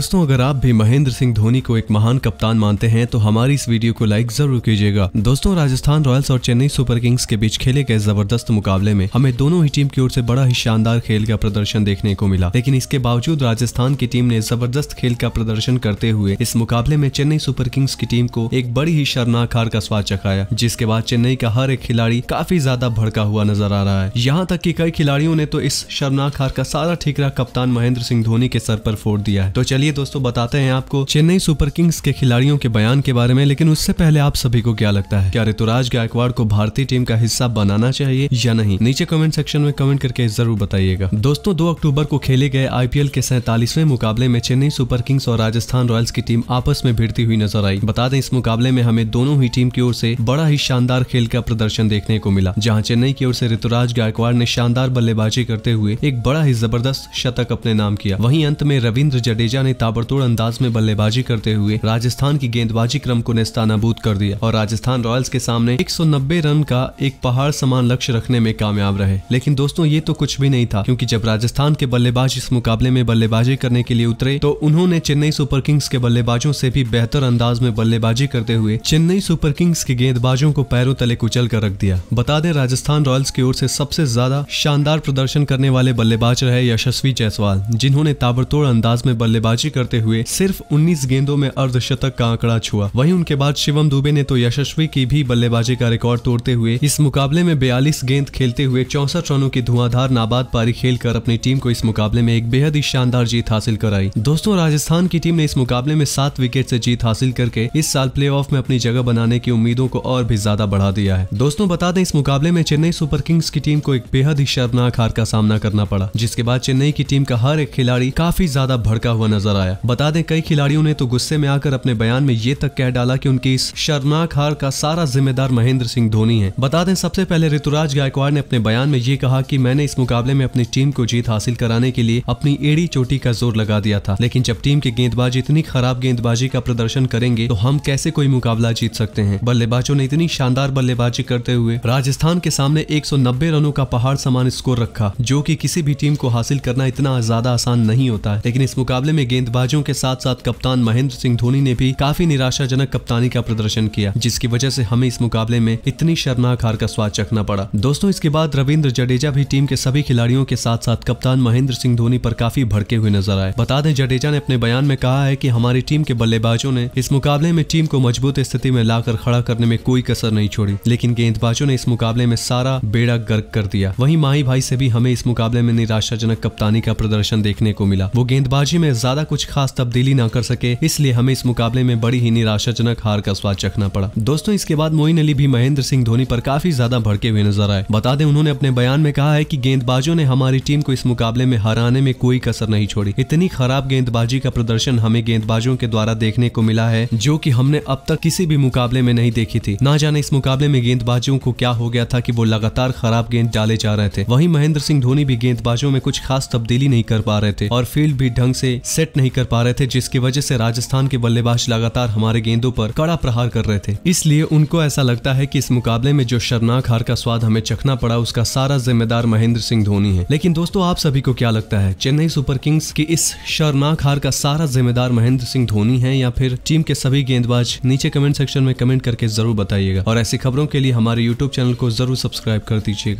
दोस्तों अगर आप भी महेंद्र सिंह धोनी को एक महान कप्तान मानते हैं तो हमारी इस वीडियो को लाइक जरूर कीजिएगा दोस्तों राजस्थान रॉयल्स और चेन्नई सुपर किंग्स के बीच खेले गए जबरदस्त मुकाबले में हमें दोनों ही टीम की ओर से बड़ा ही शानदार खेल का प्रदर्शन देखने को मिला लेकिन इसके बावजूद राजस्थान की टीम ने जबरदस्त खेल का प्रदर्शन करते हुए इस मुकाबले में चेन्नई सुपर किंग्स की टीम को एक बड़ी ही शर्मनाक हार का स्वाद चखाया जिसके बाद चेन्नई का हर एक खिलाड़ी काफी ज्यादा भड़का हुआ नजर आ रहा है यहाँ तक की कई खिलाड़ियों ने तो इस शर्मनाक हार का सारा ठीकरा कप्तान महेंद्र सिंह धोनी के सर पर फोड़ दिया है तो चलिए आइए दोस्तों बताते हैं आपको चेन्नई सुपर किंग्स के खिलाड़ियों के बयान के बारे में लेकिन उससे पहले आप सभी को क्या लगता है क्या ऋतुराज गायकवाड़ को भारतीय टीम का हिस्सा बनाना चाहिए या नहीं नीचे कमेंट सेक्शन में कमेंट करके जरूर बताइएगा दोस्तों दो अक्टूबर को खेले गए आईपीएल के सैतालीसवें मुकाबले में चेन्नई सुपर किंग्स और राजस्थान रॉयल्स की टीम आपस में भिड़ती हुई नजर आई बता दें इस मुकाबले में हमें दोनों ही टीम की ओर से बड़ा ही शानदार खेल का प्रदर्शन देखने को मिला जहां चेन्नई की ओर से ऋतुराज गायकवाड़ ने शानदार बल्लेबाजी करते हुए एक बड़ा ही जबरदस्त शतक अपने नाम किया वहीं अंत में रविंद्र जडेजा ने ताबड़तोड़ अंदाज में बल्लेबाजी करते हुए राजस्थान की गेंदबाजी क्रम को नेस्तानाबूद कर दिया और राजस्थान रॉयल्स के सामने एक रन का एक पहाड़ समान लक्ष्य रखने में कामयाब रहे लेकिन दोस्तों ये तो कुछ भी नहीं था क्योंकि जब राजस्थान के बल्लेबाज इस मुकाबले में बल्लेबाजी करने के लिए उतरे तो उन्होंने चेन्नई सुपर किंग्स के बल्लेबाजों से भी बेहतर अंदाज में बल्लेबाजी करते हुए चेन्नई सुपर किंग्स के गेंदबाजों को पैरों तले कुचल कर रख दिया बता दें राजस्थान रॉयल्स की ओर से सबसे ज्यादा शानदार प्रदर्शन करने वाले बल्लेबाज रहे यशस्वी जायसवाल जिन्होंने ताबड़तोड़ अंदाज में बल्लेबाजी बल्लेबाजी करते हुए सिर्फ 19 गेंदों में अर्धशतक का आंकड़ा छुआ वहीं उनके बाद शिवम दुबे ने तो यशस्वी की भी बल्लेबाजी का रिकॉर्ड तोड़ते हुए इस मुकाबले में बयालीस गेंद खेलते हुए चौसठ रनों की धुआंधार नाबाद पारी खेलकर अपनी टीम को इस मुकाबले में एक बेहद ही शानदार जीत हासिल कराई दोस्तों राजस्थान की टीम ने इस मुकाबले में सात विकेट से जीत हासिल करके इस साल प्ले में अपनी जगह बनाने की उम्मीदों को और भी ज्यादा बढ़ा दिया है दोस्तों बता दें इस मुकाबले में चेन्नई सुपर किंग्स की टीम को एक बेहद ही शर्मनाक हार का सामना करना पड़ा जिसके बाद चेन्नई की टीम का हर एक खिलाड़ी काफी ज्यादा भड़का हुआ नजर नजर आया बता दें कई खिलाड़ियों ने तो गुस्से में आकर अपने बयान में ये तक कह डाला की उनकी इस शर्मनाक हार का सारा जिम्मेदार महेंद्र सिंह धोनी है बता दें सबसे पहले ऋतुराज गायकवाड़ ने अपने बयान में ये कहा की मैंने इस मुकाबले में अपनी टीम को जीत हासिल कराने के लिए अपनी एड़ी चोटी का जोर लगा दिया था लेकिन जब टीम की गेंदबाज इतनी खराब गेंदबाजी का प्रदर्शन करेंगे तो हम कैसे कोई मुकाबला जीत सकते हैं बल्लेबाजों ने इतनी शानदार बल्लेबाजी करते हुए राजस्थान के सामने 190 रनों का पहाड़ समान स्कोर रखा जो कि किसी भी टीम को हासिल करना इतना ज्यादा आसान नहीं होता है लेकिन इस मुकाबले में गेंद गेंदबाजों के साथ साथ कप्तान महेंद्र सिंह धोनी ने भी काफी निराशाजनक कप्तानी का प्रदर्शन किया जिसकी वजह से हमें इस मुकाबले में इतनी शर्मनाक हार का स्वाद चखना पड़ा दोस्तों इसके बाद रविंद्र जडेजा भी टीम के सभी खिलाड़ियों के साथ साथ कप्तान महेंद्र सिंह धोनी पर काफी भड़के हुए नजर आए बता दें जडेजा ने अपने बयान में कहा है की हमारी टीम के बल्लेबाजों ने इस मुकाबले में टीम को मजबूत स्थिति में लाकर खड़ा करने में कोई कसर नहीं छोड़ी लेकिन गेंदबाजों ने इस मुकाबले में सारा बेड़ा गर्क कर दिया वही माही भाई से भी हमें इस मुकाबले में निराशाजनक कप्तानी का प्रदर्शन देखने को मिला वो गेंदबाजी में ज्यादा कुछ खास तब्दीली ना कर सके इसलिए हमें इस मुकाबले में बड़ी ही निराशाजनक हार का स्वाद चखना पड़ा दोस्तों इसके बाद मोइन अली भी महेंद्र सिंह धोनी पर काफी ज्यादा भड़के हुए नजर आए बता दें उन्होंने अपने बयान में कहा है की गेंदबाजों ने हमारी टीम को इस मुकाबले में हराने में कोई कसर नहीं छोड़ी इतनी खराब गेंदबाजी का प्रदर्शन हमें गेंदबाजों के द्वारा देखने को मिला है जो की हमने अब तक किसी भी मुकाबले में नहीं देखी थी ना जाने इस मुकाबले में गेंदबाजों को क्या हो गया था की वो लगातार खराब गेंद डाले जा रहे थे वही महेंद्र सिंह धोनी भी गेंदबाजों में कुछ खास तब्दीली नहीं कर पा रहे थे और फील्ड भी ढंग से सेट नहीं कर पा रहे थे जिसकी वजह से राजस्थान के बल्लेबाज लगातार हमारे गेंदों पर कड़ा प्रहार कर रहे थे इसलिए उनको ऐसा लगता है कि इस मुकाबले में जो शर्मनाक हार का स्वाद हमें चखना पड़ा उसका सारा जिम्मेदार महेंद्र सिंह धोनी है लेकिन दोस्तों आप सभी को क्या लगता है चेन्नई सुपर किंग्स की इस शर्मनाक हार का सारा जिम्मेदार महेंद्र सिंह धोनी है या फिर टीम के सभी गेंदबाज नीचे कमेंट सेक्शन में कमेंट करके जरूर बताइएगा और ऐसी खबरों के लिए हमारे यूट्यूब चैनल को जरूर सब्सक्राइब कर दीजिएगा